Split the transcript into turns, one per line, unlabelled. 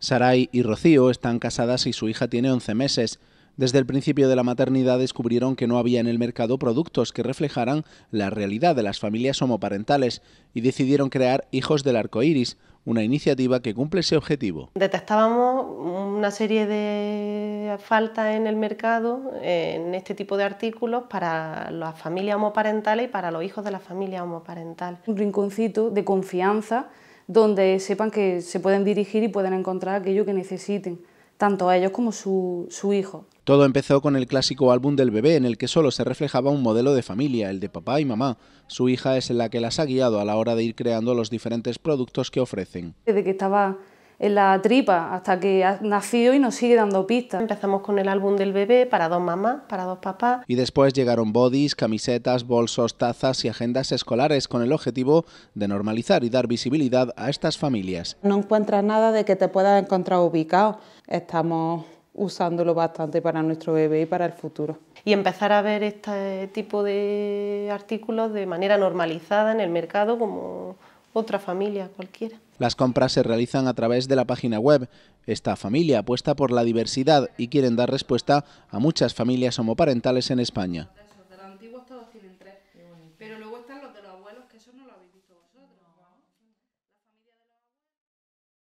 Sarai y Rocío están casadas y su hija tiene 11 meses. Desde el principio de la maternidad descubrieron que no había en el mercado productos que reflejaran la realidad de las familias homoparentales y decidieron crear Hijos del Arco Iris, una iniciativa que cumple ese objetivo.
Detectábamos una serie de faltas en el mercado
en este tipo de artículos para las familias homoparentales y para los hijos de la familia homoparental. Un rinconcito de confianza donde sepan que se pueden dirigir y pueden encontrar aquello que necesiten, tanto a ellos como su, su hijo.
Todo empezó con el clásico álbum del bebé, en el que solo se reflejaba un modelo de familia, el de papá y mamá. Su hija es la que las ha guiado a la hora de ir creando los diferentes productos que ofrecen.
Desde que estaba en la tripa hasta que ha nacido y nos sigue dando pistas. Empezamos con el álbum del bebé para dos mamás, para dos papás.
Y después llegaron bodys, camisetas, bolsos, tazas y agendas escolares con el objetivo de normalizar y dar visibilidad a estas familias.
No encuentras nada de que te puedas encontrar ubicado. Estamos usándolo bastante para nuestro bebé y para el futuro. Y empezar a ver este
tipo de artículos de manera normalizada en el mercado como otra familia cualquiera.
Las compras se realizan a través de la página web. Esta familia apuesta por la diversidad y quieren dar respuesta a muchas familias homoparentales en España.